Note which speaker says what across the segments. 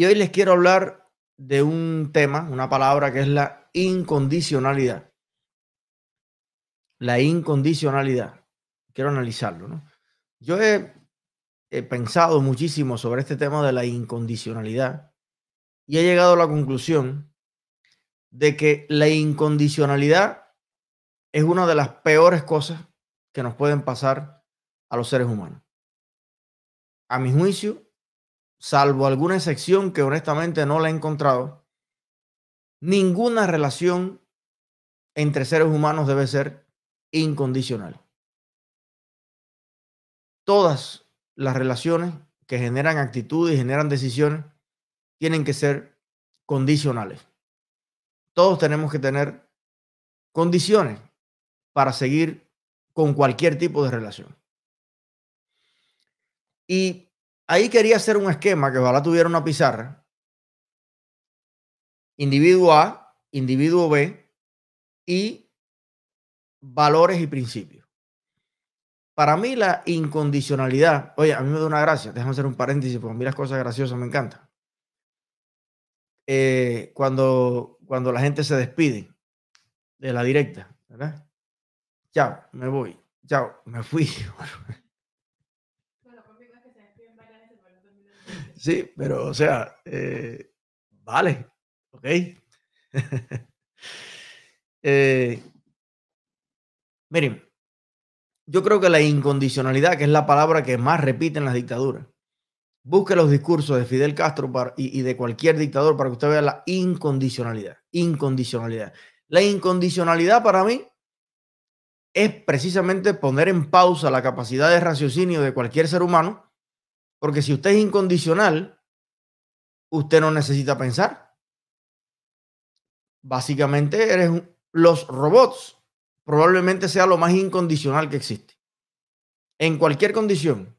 Speaker 1: Y hoy les quiero hablar de un tema, una palabra que es la incondicionalidad. La incondicionalidad. Quiero analizarlo, ¿no? Yo he, he pensado muchísimo sobre este tema de la incondicionalidad y he llegado a la conclusión de que la incondicionalidad es una de las peores cosas que nos pueden pasar a los seres humanos. A mi juicio, salvo alguna excepción que honestamente no la he encontrado, ninguna relación entre seres humanos debe ser incondicional. Todas las relaciones que generan actitudes y generan decisiones tienen que ser condicionales. Todos tenemos que tener condiciones para seguir con cualquier tipo de relación. Y Ahí quería hacer un esquema que ojalá tuviera una pizarra. Individuo A, individuo B y valores y principios. Para mí la incondicionalidad, oye, a mí me da una gracia, déjame hacer un paréntesis, porque a mí las cosas graciosas me encantan. Eh, cuando, cuando la gente se despide de la directa, ¿verdad? Chao, me voy, chao, me fui. sí, pero o sea, eh, vale, ok. Eh, miren, yo creo que la incondicionalidad, que es la palabra que más repiten las dictaduras, busque los discursos de Fidel Castro y, y, de cualquier dictador para que usted vea la incondicionalidad. Incondicionalidad. La incondicionalidad para mí es precisamente poner en pausa la capacidad de raciocinio de cualquier ser humano porque si usted es incondicional, usted no necesita pensar. Básicamente eres los robots. Probablemente sea lo más incondicional que existe. En cualquier condición,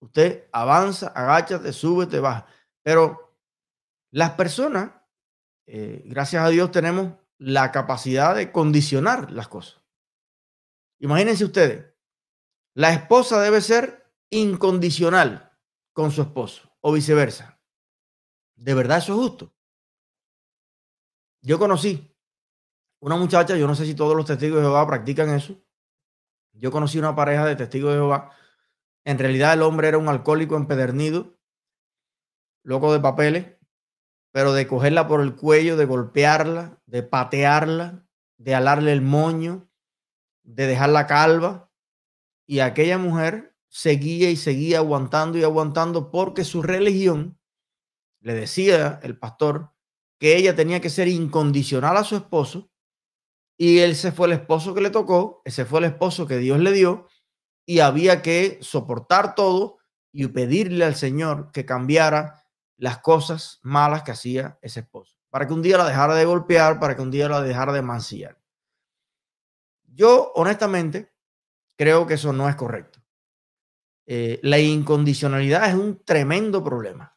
Speaker 1: usted avanza, agáchate, sube, te baja. Pero las personas, eh, gracias a Dios, tenemos la capacidad de condicionar las cosas. Imagínense ustedes, la esposa debe ser incondicional con su esposo o viceversa. ¿De verdad eso es justo? Yo conocí una muchacha, yo no sé si todos los testigos de Jehová practican eso. Yo conocí una pareja de testigos de Jehová. En realidad el hombre era un alcohólico empedernido, loco de papeles, pero de cogerla por el cuello, de golpearla, de patearla, de alarle el moño, de dejarla calva. Y aquella mujer seguía y seguía aguantando y aguantando porque su religión le decía el pastor que ella tenía que ser incondicional a su esposo y él se fue el esposo que le tocó, ese fue el esposo que Dios le dio y había que soportar todo y pedirle al Señor que cambiara las cosas malas que hacía ese esposo, para que un día la dejara de golpear, para que un día la dejara de mancillar. Yo honestamente creo que eso no es correcto. Eh, la incondicionalidad es un tremendo problema.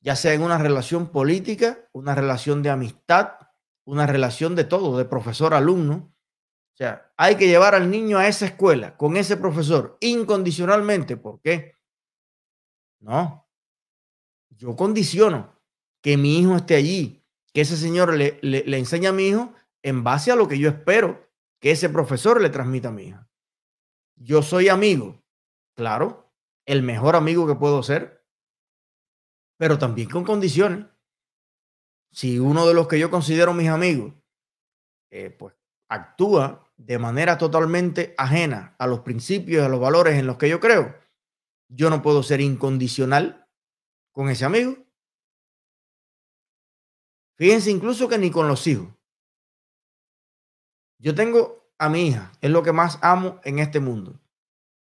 Speaker 1: Ya sea en una relación política, una relación de amistad, una relación de todo, de profesor-alumno. O sea, hay que llevar al niño a esa escuela con ese profesor incondicionalmente. ¿Por qué? No. Yo condiciono que mi hijo esté allí, que ese señor le, le enseñe a mi hijo en base a lo que yo espero que ese profesor le transmita a mi hijo. Yo soy amigo, claro, el mejor amigo que puedo ser, pero también con condiciones. Si uno de los que yo considero mis amigos, eh, pues actúa de manera totalmente ajena a los principios, a los valores en los que yo creo, yo no puedo ser incondicional con ese amigo. Fíjense incluso que ni con los hijos. Yo tengo a mi hija. Es lo que más amo en este mundo.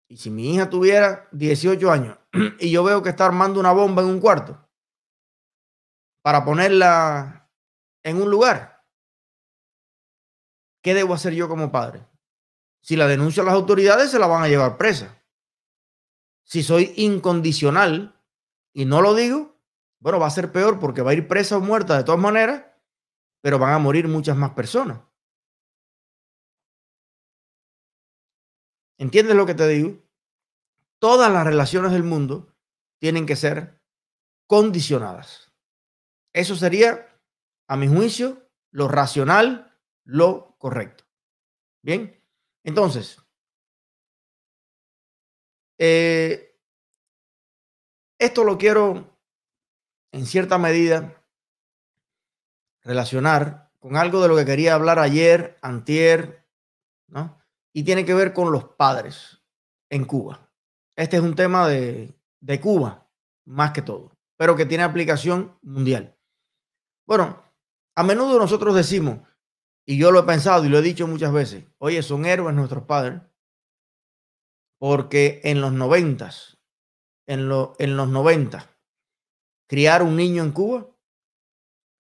Speaker 1: Y si mi hija tuviera 18 años y yo veo que está armando una bomba en un cuarto para ponerla en un lugar, ¿qué debo hacer yo como padre? Si la denuncio a las autoridades, se la van a llevar presa. Si soy incondicional y no lo digo, bueno, va a ser peor porque va a ir presa o muerta de todas maneras, pero van a morir muchas más personas. ¿Entiendes lo que te digo? Todas las relaciones del mundo tienen que ser condicionadas. Eso sería, a mi juicio, lo racional, lo correcto. Bien, entonces, eh, esto lo quiero, en cierta medida, relacionar con algo de lo que quería hablar ayer, antier, ¿no? y tiene que ver con los padres en Cuba. Este es un tema de, Cuba, más que todo, pero que tiene aplicación mundial. Bueno, a menudo nosotros decimos, y yo lo he pensado y lo he dicho muchas veces, oye, son héroes nuestros padres, porque en los noventas, en, en los noventas, criar un niño en Cuba,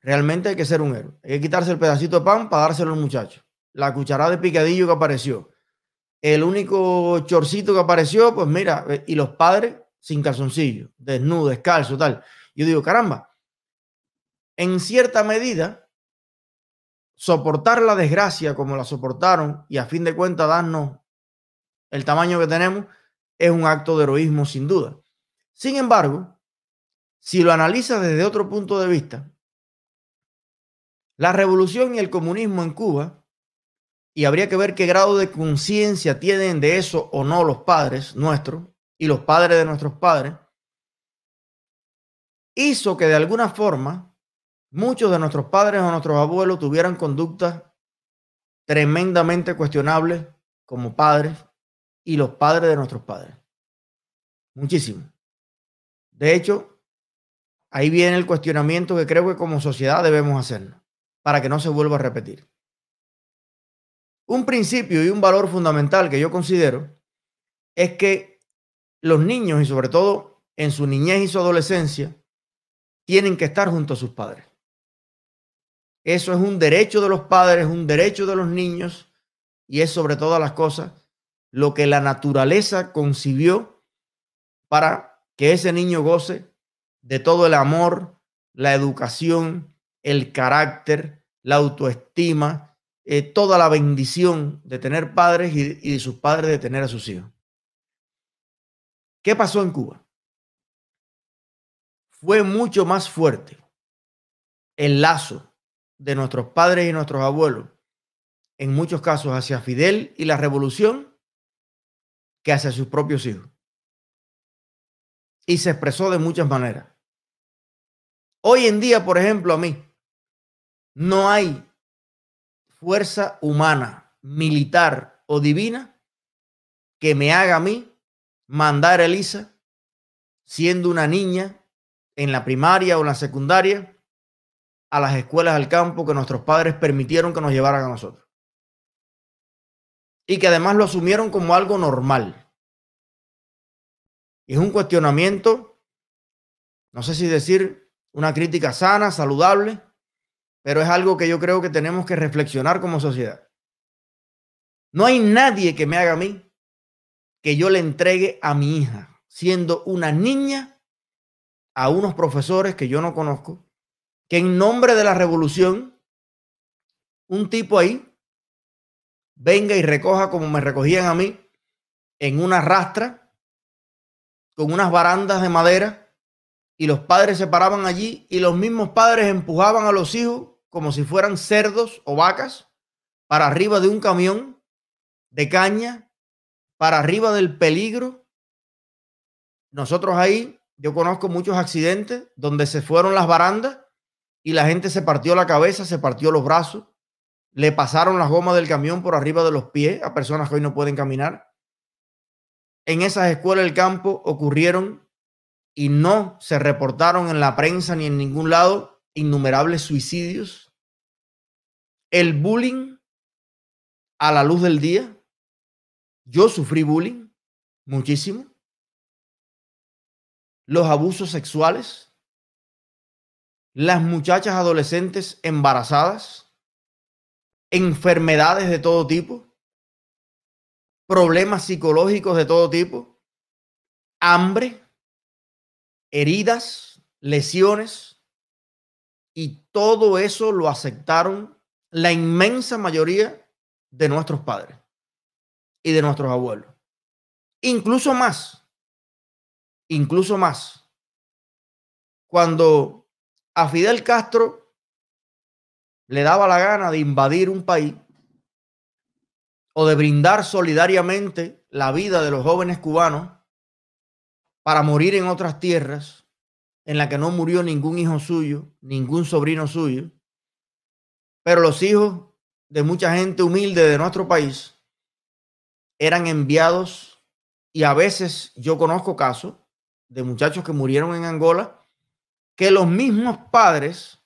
Speaker 1: realmente hay que ser un héroe. Hay que quitarse el pedacito de pan para dárselo al muchacho. La cucharada de picadillo que apareció, el único chorcito que apareció, pues mira, eh, y los padres sin calzoncillo, desnudo, descalzo, tal. Yo digo, caramba, en cierta medida, soportar la desgracia como la soportaron y a fin de cuentas darnos el tamaño que tenemos, es un acto de heroísmo sin duda. Sin embargo, si lo analizas desde otro punto de vista, la revolución y el comunismo en Cuba y habría que ver qué grado de conciencia tienen de eso o no los padres nuestros y los padres de nuestros padres, hizo que de alguna forma muchos de nuestros padres o nuestros abuelos tuvieran conductas tremendamente cuestionables como padres y los padres de nuestros padres. Muchísimo. De hecho, ahí viene el cuestionamiento que creo que como sociedad debemos hacernos para que no se vuelva a repetir. Un principio y un valor fundamental que yo considero es que los niños y sobre todo en su niñez y su adolescencia tienen que estar junto a sus padres. Eso es un derecho de los padres, un derecho de los niños y es sobre todas las cosas lo que la naturaleza concibió para que ese niño goce de todo el amor, la educación, el carácter, la autoestima, eh, toda la bendición de tener padres y, y de sus padres de tener a sus hijos. ¿Qué pasó en Cuba? Fue mucho más fuerte el lazo de nuestros padres y nuestros abuelos, en muchos casos hacia Fidel y la revolución, que hacia sus propios hijos. Y se expresó de muchas maneras. Hoy en día, por ejemplo, a mí, no hay fuerza humana, militar o divina que me haga a mí mandar a Elisa siendo una niña en la primaria o en la secundaria a las escuelas al campo que nuestros padres permitieron que nos llevaran a nosotros. Y que además lo asumieron como algo normal. Es un cuestionamiento, no sé si decir una crítica sana, saludable, pero es algo que yo creo que tenemos que reflexionar como sociedad. No hay nadie que me haga a mí que yo le entregue a mi hija, siendo una niña, a unos profesores que yo no conozco, que en nombre de la revolución, un tipo ahí venga y recoja como me recogían a mí en una rastra con unas barandas de madera y los padres se paraban allí y los mismos padres empujaban a los hijos como si fueran cerdos o vacas para arriba de un camión de caña, para arriba del peligro. Nosotros ahí, yo conozco muchos accidentes donde se fueron las barandas y la gente se partió la cabeza, se partió los brazos, le pasaron las gomas del camión por arriba de los pies a personas que hoy no pueden caminar. En esas escuelas del campo ocurrieron y no se reportaron en la prensa ni en ningún lado innumerables suicidios, el bullying a la luz del día. Yo sufrí bullying muchísimo. Los abusos sexuales, las muchachas adolescentes embarazadas, enfermedades de todo tipo, problemas psicológicos de todo tipo, hambre, heridas, lesiones, y todo eso lo aceptaron la inmensa mayoría de nuestros padres y de nuestros abuelos. Incluso más, incluso más. Cuando a Fidel Castro le daba la gana de invadir un país o de brindar solidariamente la vida de los jóvenes cubanos para morir en otras tierras, en la que no murió ningún hijo suyo, ningún sobrino suyo, pero los hijos de mucha gente humilde de nuestro país eran enviados y a veces yo conozco casos de muchachos que murieron en Angola que los mismos padres,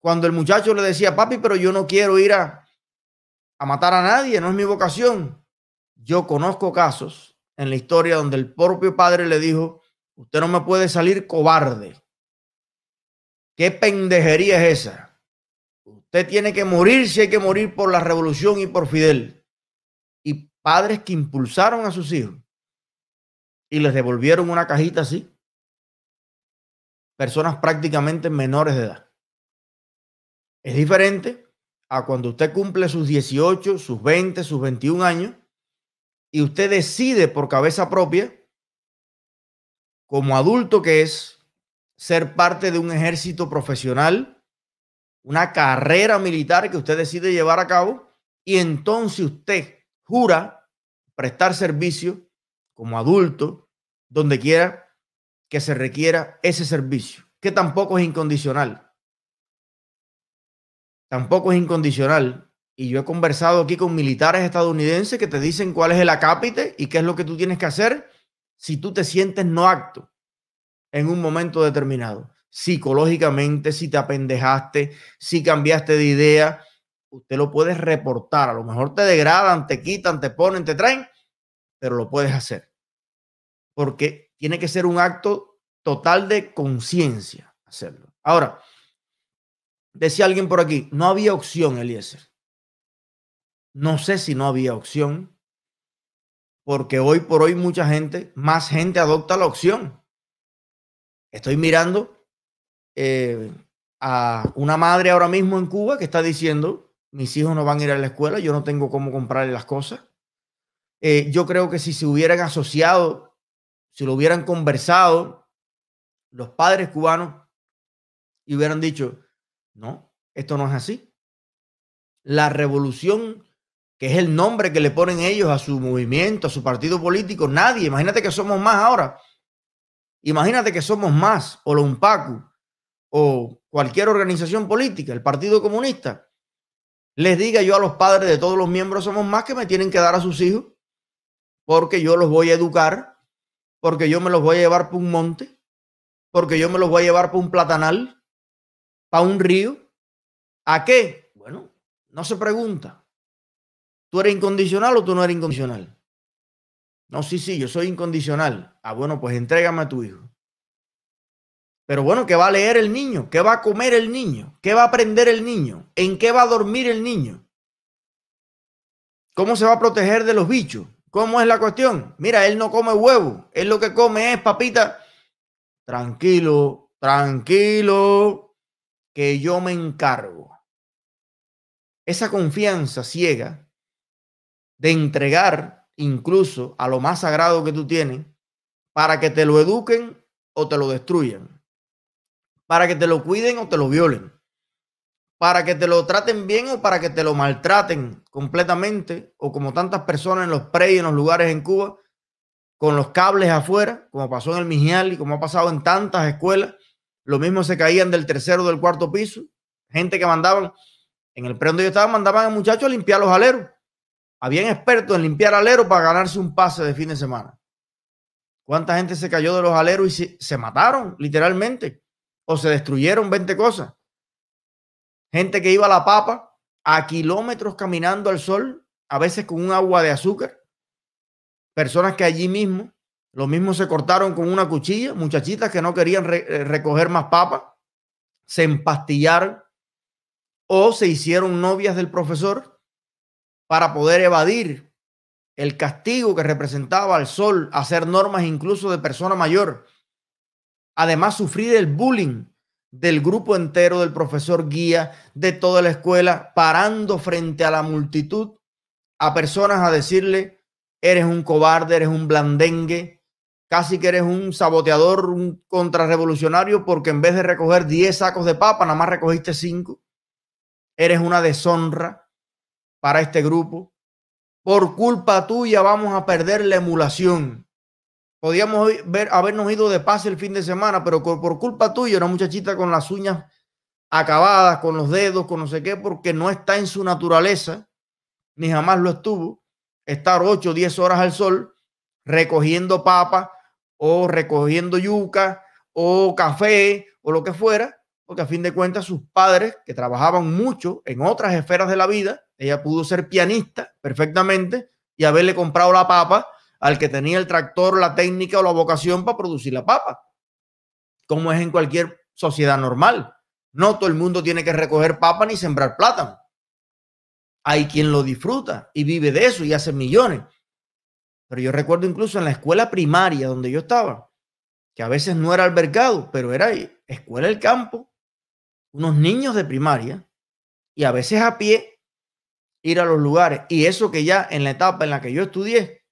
Speaker 1: cuando el muchacho le decía, papi, pero yo no quiero ir a, a matar a nadie, no es mi vocación. Yo conozco casos en la historia donde el propio padre le dijo, Usted no me puede salir cobarde. ¿Qué pendejería es esa? Usted tiene que morir si hay que morir por la revolución y por Fidel. Y padres que impulsaron a sus hijos y les devolvieron una cajita así. Personas prácticamente menores de edad. Es diferente a cuando usted cumple sus 18, sus 20, sus 21 años y usted decide por cabeza propia como adulto que es ser parte de un ejército profesional, una carrera militar que usted decide llevar a cabo, y entonces usted jura prestar servicio como adulto donde quiera que se requiera ese servicio, que tampoco es incondicional. Tampoco es incondicional. Y yo he conversado aquí con militares estadounidenses que te dicen cuál es el acápite y qué es lo que tú tienes que hacer si tú te sientes no acto en un momento determinado, psicológicamente, si te apendejaste, si cambiaste de idea, usted lo puede reportar. A lo mejor te degradan, te quitan, te ponen, te traen, pero lo puedes hacer. Porque tiene que ser un acto total de conciencia hacerlo. Ahora, decía alguien por aquí, no había opción, Eliezer. No sé si no había opción porque hoy por hoy mucha gente, más gente adopta la opción. Estoy mirando eh, a una madre ahora mismo en Cuba que está diciendo, mis hijos no van a ir a la escuela, yo no tengo cómo comprarle las cosas. Eh, yo creo que si se hubieran asociado, si lo hubieran conversado, los padres cubanos y hubieran dicho, no, esto no es así. La revolución que es el nombre que le ponen ellos a su movimiento, a su partido político, nadie. Imagínate que somos más ahora. Imagínate que somos más, o Lompacu, o cualquier organización política, el Partido Comunista, les diga yo a los padres de todos los miembros somos más que me tienen que dar a sus hijos, porque yo los voy a educar, porque yo me los voy a llevar por un monte, porque yo me los voy a llevar por un platanal, para un río. ¿A qué? Bueno, no se pregunta. ¿Tú eres incondicional o tú no eres incondicional? No, sí, sí, yo soy incondicional. Ah, bueno, pues entrégame a tu hijo. Pero bueno, ¿qué va a leer el niño? ¿Qué va a comer el niño? ¿Qué va a aprender el niño? ¿En qué va a dormir el niño? ¿Cómo se va a proteger de los bichos? ¿Cómo es la cuestión? Mira, él no come huevo. Él lo que come es papita. Tranquilo, tranquilo, que yo me encargo. Esa confianza ciega de entregar incluso a lo más sagrado que tú tienes para que te lo eduquen o te lo destruyan, para que te lo cuiden o te lo violen, para que te lo traten bien o para que te lo maltraten completamente o como tantas personas en los y en los lugares en Cuba, con los cables afuera, como pasó en el Mijial y como ha pasado en tantas escuelas, lo mismo se caían del tercero o del cuarto piso, gente que mandaban, en el pre donde yo estaba, mandaban a muchachos a limpiar los aleros habían expertos en limpiar aleros para ganarse un pase de fin de semana. ¿Cuánta gente se cayó de los aleros y se, mataron, literalmente? O se destruyeron 20 cosas. Gente que iba a la papa a kilómetros caminando al sol, a veces con un agua de azúcar. Personas que allí mismo, lo mismo se cortaron con una cuchilla, muchachitas que no querían eh, recoger más papa se empastillaron o se hicieron novias del profesor para poder evadir el castigo que representaba al sol, hacer normas incluso de persona mayor. Además, sufrir el bullying del grupo entero, del profesor guía, de toda la escuela, parando frente a la multitud a personas a decirle, eres un cobarde, eres un blandengue, casi que eres un saboteador, un contrarrevolucionario, porque en vez de recoger 10 sacos de papa, nada más recogiste 5. Eres una deshonra para este grupo. Por culpa tuya vamos a perder la emulación. Podíamos habernos ido de pase el fin de semana, pero por culpa tuya, una muchachita con las uñas acabadas, con los dedos, con no sé qué, porque no está en su naturaleza, ni jamás lo estuvo, estar 8 o 10 horas al sol recogiendo papa o recogiendo yuca o café o lo que fuera, porque a fin de cuentas sus padres, que trabajaban mucho en otras esferas de la vida, ella pudo ser pianista perfectamente y haberle comprado la papa al que tenía el tractor, la técnica o la vocación para producir la papa, como es en cualquier sociedad normal. No todo el mundo tiene que recoger papa ni sembrar plátano. Hay quien lo disfruta y vive de eso y hace millones. Pero yo recuerdo incluso en la escuela primaria donde yo estaba, que a veces no era albergado, pero era escuela del campo, unos niños de primaria y a veces a pie ir a los lugares. Y eso que ya en la etapa en la que yo estudié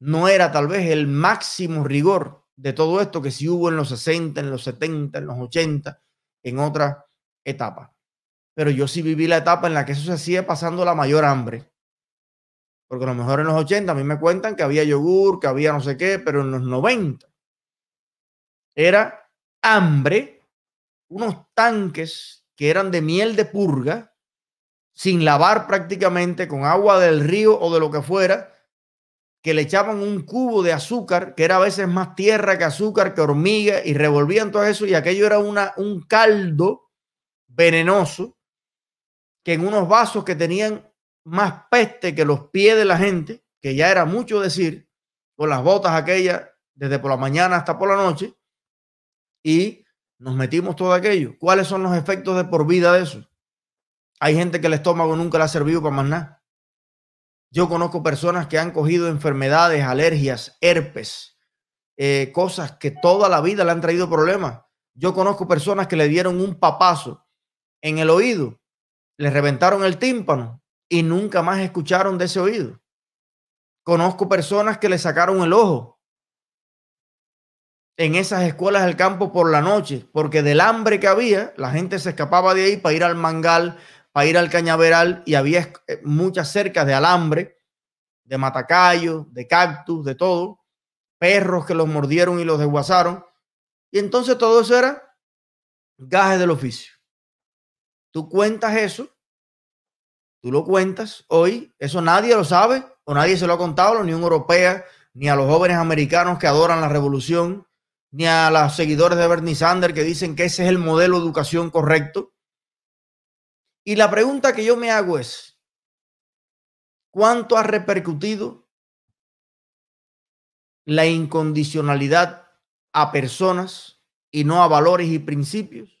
Speaker 1: no era tal vez el máximo rigor de todo esto que sí hubo en los 60, en los 70, en los 80, en otra etapa. Pero yo sí viví la etapa en la que eso se hacía pasando la mayor hambre. Porque a lo mejor en los 80 a mí me cuentan que había yogur, que había no sé qué, pero en los 90 era hambre unos tanques que eran de miel de purga, sin lavar prácticamente, con agua del río o de lo que fuera, que le echaban un cubo de azúcar, que era a veces más tierra que azúcar, que hormiga, y revolvían todo eso, y aquello era una, un caldo venenoso, que en unos vasos que tenían más peste que los pies de la gente, que ya era mucho decir, con las botas aquellas desde por la mañana hasta por la noche, y nos metimos todo aquello. ¿Cuáles son los efectos de por vida de eso? Hay gente que el estómago nunca le ha servido para más nada. Yo conozco personas que han cogido enfermedades, alergias, herpes, eh, cosas que toda la vida le han traído problemas. Yo conozco personas que le dieron un papazo en el oído, le reventaron el tímpano y nunca más escucharon de ese oído. Conozco personas que le sacaron el ojo en esas escuelas del campo por la noche, porque del hambre que había, la gente se escapaba de ahí para ir al mangal, para ir al cañaveral, y había eh, muchas cercas de alambre, de matacayos, de cactus, de todo, perros que los mordieron y los desguazaron. Y entonces todo eso era gaje del oficio. Tú cuentas eso, tú lo cuentas hoy, eso nadie lo sabe, o nadie se lo ha contado, ni un europea, ni a los jóvenes americanos que adoran la revolución, ni a los seguidores de Bernie Sanders que dicen que ese es el modelo de educación correcto. Y la pregunta que yo me hago es, ¿cuánto ha repercutido la incondicionalidad a personas y no a valores y principios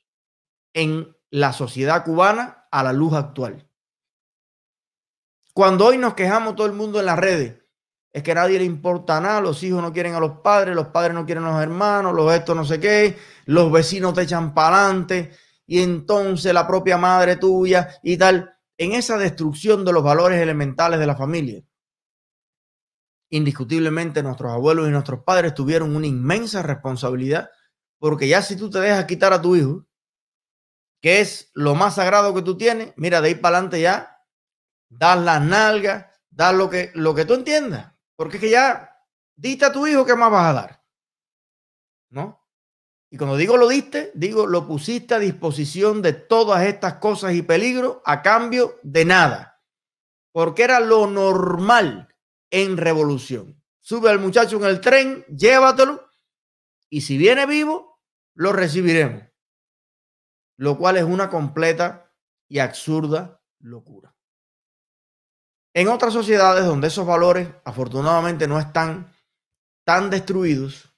Speaker 1: en la sociedad cubana a la luz actual? Cuando hoy nos quejamos todo el mundo en las redes es que a nadie le importa nada, los hijos no quieren a los padres, los padres no quieren a los hermanos, los esto no sé qué, los vecinos te echan para adelante y entonces la propia madre tuya y tal, en esa destrucción de los valores elementales de la familia. Indiscutiblemente nuestros abuelos y nuestros padres tuvieron una inmensa responsabilidad, porque ya si tú te dejas quitar a tu hijo, que es lo más sagrado que tú tienes, mira, de ir para adelante ya, das las nalgas, das lo que, lo que tú entiendas. Porque es que ya diste a tu hijo, ¿qué más vas a dar? ¿No? Y cuando digo lo diste, digo lo pusiste a disposición de todas estas cosas y peligros a cambio de nada. Porque era lo normal en revolución. Sube al muchacho en el tren, llévatelo y si viene vivo, lo recibiremos. Lo cual es una completa y absurda locura. En otras sociedades donde esos valores afortunadamente no están tan destruidos,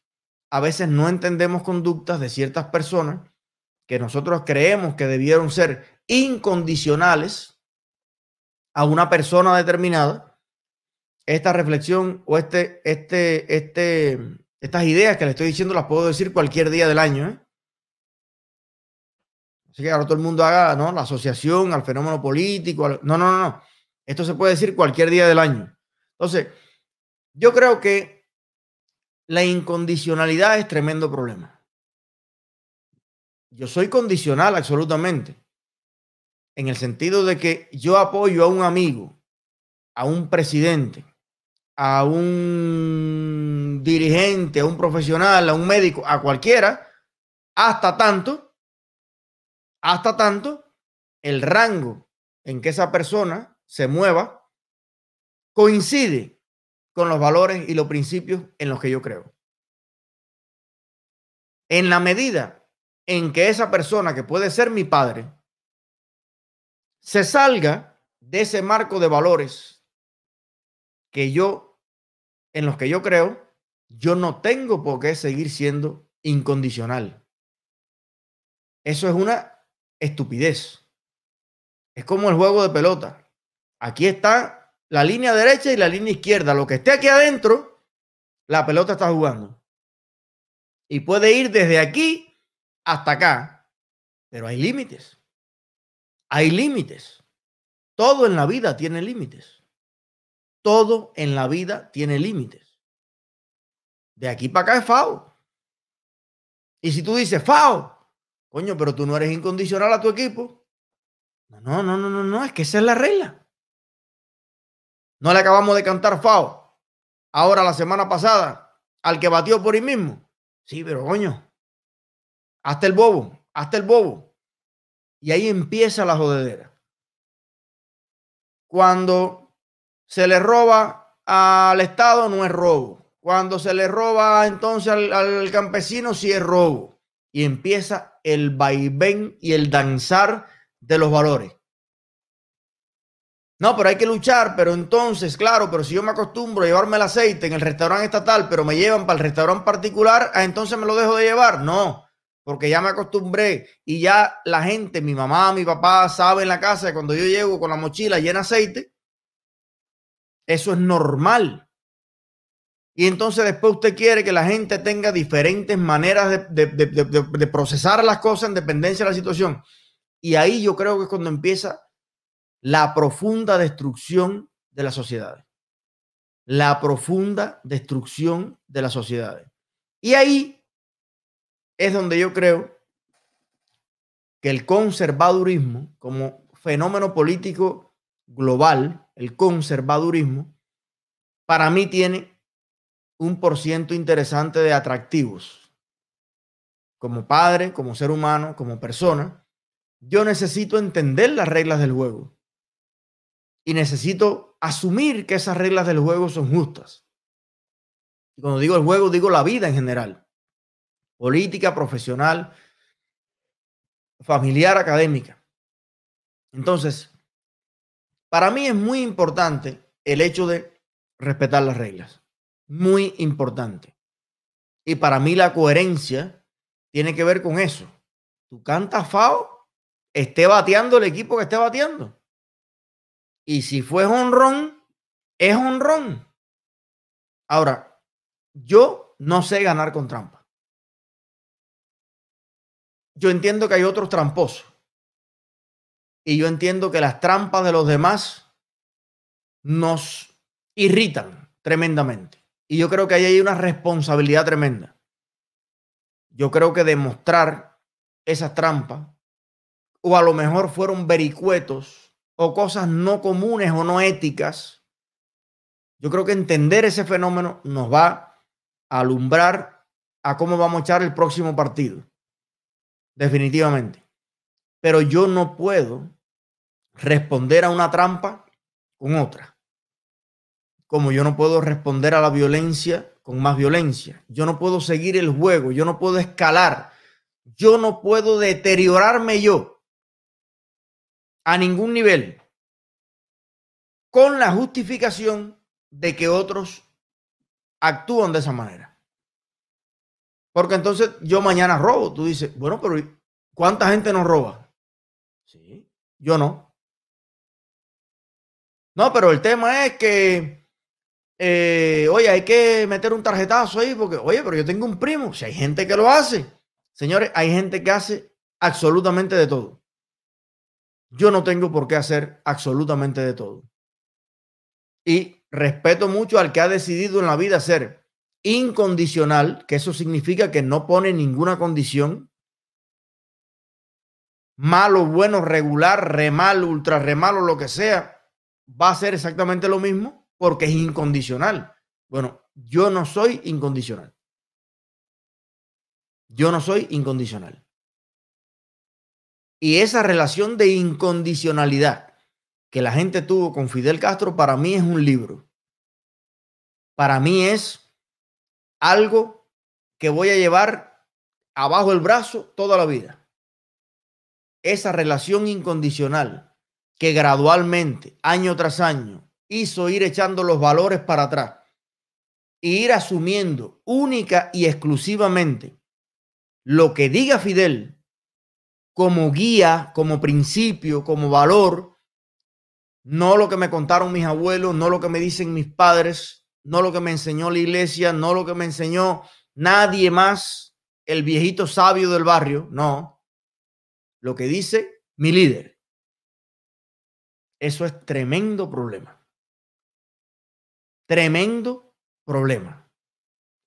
Speaker 1: a veces no entendemos conductas de ciertas personas que nosotros creemos que debieron ser incondicionales a una persona determinada. Esta reflexión o este, este, este, estas ideas que le estoy diciendo las puedo decir cualquier día del año. ¿eh? Así que ahora todo el mundo haga ¿no? la asociación al fenómeno político. no, no, no. Esto se puede decir cualquier día del año. Entonces, yo creo que la incondicionalidad es tremendo problema. Yo soy condicional absolutamente, en el sentido de que yo apoyo a un amigo, a un presidente, a un dirigente, a un profesional, a un médico, a cualquiera, hasta tanto, hasta tanto, el rango en que esa persona se mueva, coincide con los valores y los principios en los que yo creo. En la medida en que esa persona que puede ser mi padre se salga de ese marco de valores que yo en los que yo creo, yo no tengo por qué seguir siendo incondicional. Eso es una estupidez. Es como el juego de pelota. Aquí está la línea derecha y la línea izquierda. Lo que esté aquí adentro, la pelota está jugando. Y puede ir desde aquí hasta acá. Pero hay límites. Hay límites. Todo en la vida tiene límites. Todo en la vida tiene límites. De aquí para acá es FAO. Y si tú dices, FAO, coño, pero tú no eres incondicional a tu equipo. No, no, no, no, no, es que esa es la regla. No le acabamos de cantar FAO. Ahora, la semana pasada, al que batió por él mismo. Sí, pero coño, hasta el bobo, hasta el bobo. Y ahí empieza la jodedera. Cuando se le roba al Estado, no es robo. Cuando se le roba entonces al, campesino, sí es robo. Y empieza el vaivén y el danzar de los valores. No, pero hay que luchar, pero entonces, claro, pero si yo me acostumbro a llevarme el aceite en el restaurante estatal, pero me llevan para el restaurante particular, ah, entonces me lo dejo de llevar. No, porque ya me acostumbré y ya la gente, mi mamá, mi papá, sabe en la casa que cuando yo llego con la mochila llena de aceite, eso es normal. Y entonces después usted quiere que la gente tenga diferentes maneras de, de procesar las cosas en dependencia de la situación. Y ahí yo creo que es cuando empieza la profunda destrucción de las sociedades. La profunda destrucción de las sociedades. Y ahí es donde yo creo que el conservadurismo, como fenómeno político global, el conservadurismo, para mí tiene un por ciento interesante de atractivos. Como padre, como ser humano, como persona, yo necesito entender las reglas del juego y necesito asumir que esas reglas del juego son justas. Y cuando digo el juego, digo la vida en general. Política, profesional, familiar, académica. Entonces, para mí es muy importante el hecho de respetar las reglas. Muy importante. Y para mí la coherencia tiene que ver con eso. Tú canta FAO, esté bateando el equipo que esté bateando. Y si fue honrón, es honrón. Ahora, yo no sé ganar con trampa. Yo entiendo que hay otros tramposos. Y yo entiendo que las trampas de los demás nos irritan tremendamente. Y yo creo que ahí hay una responsabilidad tremenda. Yo creo que demostrar esas trampas, o a lo mejor fueron vericuetos o cosas no comunes o no éticas, yo creo que entender ese fenómeno nos va a alumbrar a cómo vamos a echar el próximo partido. Definitivamente. Pero yo no puedo responder a una trampa con otra. Como yo no puedo responder a la violencia con más violencia. Yo no puedo seguir el juego. Yo no puedo escalar. Yo no puedo deteriorarme yo a ningún nivel con la justificación de que otros actúan de esa manera. Porque entonces yo mañana robo. Tú dices, bueno, pero ¿cuánta gente nos roba? Sí, yo no. No, pero el tema es que, eh, oye, hay que meter un tarjetazo ahí porque, oye, pero yo tengo un primo. Si hay gente que lo hace, señores, hay gente que hace absolutamente de todo yo no tengo por qué hacer absolutamente de todo. Y respeto mucho al que ha decidido en la vida ser incondicional, que eso significa que no pone ninguna condición, malo, bueno, regular, remal, ultra malo, lo que sea, va a ser exactamente lo mismo porque es incondicional. Bueno, yo no soy incondicional. Yo no soy incondicional. Y esa relación de incondicionalidad que la gente tuvo con Fidel Castro para mí es un libro. Para mí es algo que voy a llevar abajo el brazo toda la vida. Esa relación incondicional que gradualmente, año tras año, hizo ir echando los valores para atrás y e ir asumiendo única y exclusivamente lo que diga Fidel como guía, como principio, como valor, no lo que me contaron mis abuelos, no lo que me dicen mis padres, no lo que me enseñó la iglesia, no lo que me enseñó nadie más, el viejito sabio del barrio, no, lo que dice mi líder. Eso es tremendo problema. Tremendo problema.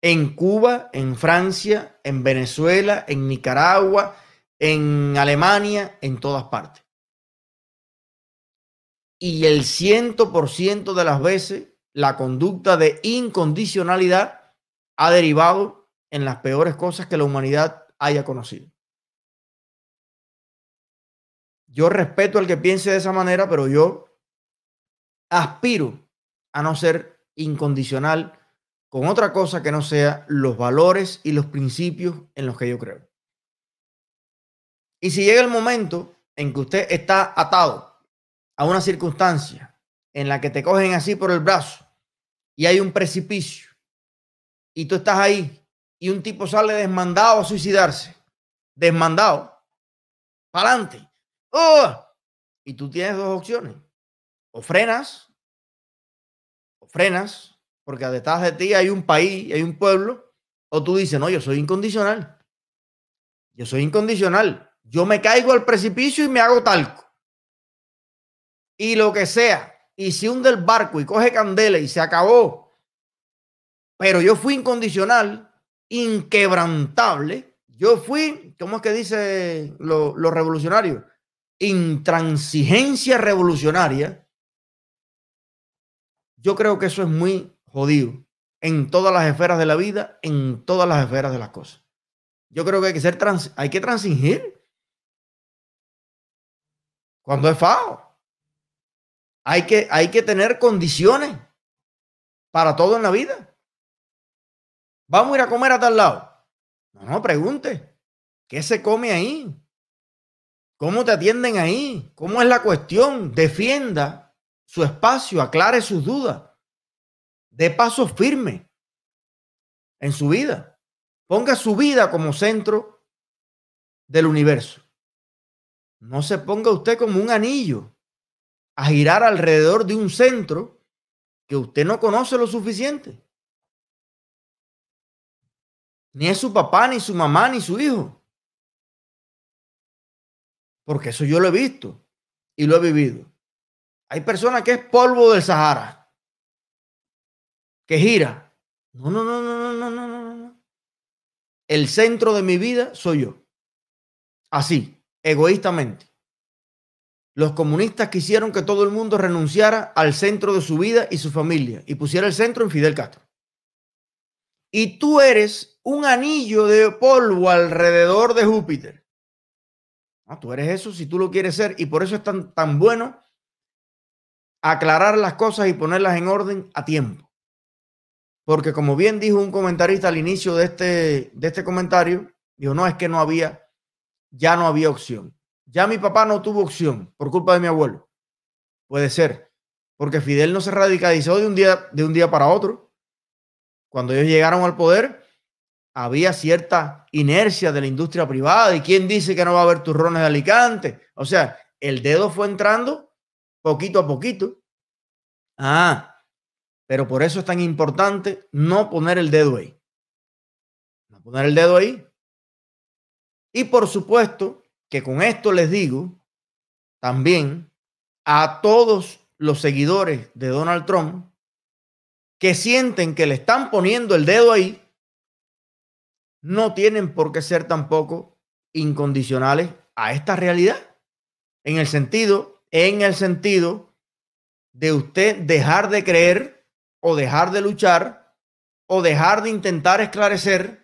Speaker 1: En Cuba, en Francia, en Venezuela, en Nicaragua, en Alemania, en todas partes. Y el ciento ciento de las veces la conducta de incondicionalidad ha derivado en las peores cosas que la humanidad haya conocido. Yo respeto al que piense de esa manera, pero yo aspiro a no ser incondicional con otra cosa que no sea los valores y los principios en los que yo creo. Y si llega el momento en que usted está atado a una circunstancia en la que te cogen así por el brazo y hay un precipicio y tú estás ahí y un tipo sale desmandado a suicidarse, desmandado, para adelante. ¡Oh! Y tú tienes dos opciones. O frenas, o frenas, porque detrás de ti hay un país, hay un pueblo, o tú dices, no, yo soy incondicional. Yo soy incondicional. Yo me caigo al precipicio y me hago talco. Y lo que sea. Y si hunde el barco y coge candela y se acabó. Pero yo fui incondicional, inquebrantable. Yo fui, ¿cómo es que dice los revolucionarios? Intransigencia revolucionaria. Yo creo que eso es muy jodido en todas las esferas de la vida, en todas las esferas de las cosas. Yo creo que hay que ser trans, hay que transigir cuando es FAO. Hay que, hay que tener condiciones para todo en la vida. Vamos a ir a comer a tal lado. No, no, pregunte. ¿Qué se come ahí? ¿Cómo te atienden ahí? ¿Cómo es la cuestión? Defienda su espacio, aclare sus dudas. De pasos firmes en su vida. Ponga su vida como centro del universo. No se ponga usted como un anillo a girar alrededor de un centro que usted no conoce lo suficiente. Ni es su papá, ni su mamá, ni su hijo. Porque eso yo lo he visto y lo he vivido. Hay personas que es polvo del Sahara, que gira. No, no, no, no, no, no, no, no. El centro de mi vida soy yo. Así egoístamente. Los comunistas quisieron que todo el mundo renunciara al centro de su vida y su familia y pusiera el centro en Fidel Castro. Y tú eres un anillo de polvo alrededor de Júpiter. tú eres eso si tú lo quieres ser y por eso es tan, tan bueno aclarar las cosas y ponerlas en orden a tiempo. Porque como bien dijo un comentarista al inicio de este, de este comentario, dijo, no, es que no había ya no había opción. Ya mi papá no tuvo opción por culpa de mi abuelo. Puede ser, porque Fidel no se radicalizó de un día, de un día para otro. Cuando ellos llegaron al poder, había cierta inercia de la industria privada. ¿Y quién dice que no va a haber turrones de Alicante? O sea, el dedo fue entrando poquito a poquito. Ah, pero por eso es tan importante no poner el dedo ahí. No poner el dedo ahí, y por supuesto que con esto les digo también a todos los seguidores de Donald Trump que sienten que le están poniendo el dedo ahí, no tienen por qué ser tampoco incondicionales a esta realidad. En el sentido, en el sentido de usted dejar de creer o dejar de luchar o dejar de intentar esclarecer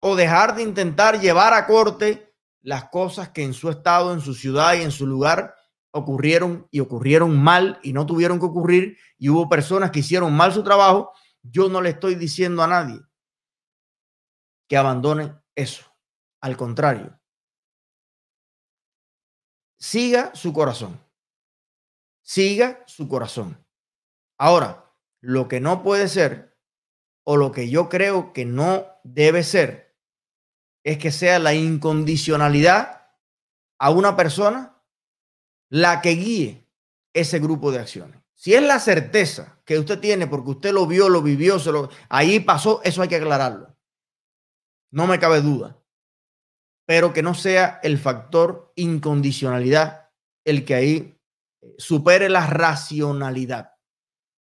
Speaker 1: o dejar de intentar llevar a corte las cosas que en su estado, en su ciudad y en su lugar ocurrieron y ocurrieron mal y no tuvieron que ocurrir y hubo personas que hicieron mal su trabajo, yo no le estoy diciendo a nadie que abandone eso. Al contrario, siga su corazón. Siga su corazón. Ahora, lo que no puede ser o lo que yo creo que no debe ser es que sea la incondicionalidad a una persona la que guíe ese grupo de acciones. Si es la certeza que usted tiene porque usted lo vio, lo vivió, ahí pasó, eso hay que aclararlo. No me cabe duda. Pero que no sea el factor incondicionalidad el que ahí eh, supere la racionalidad.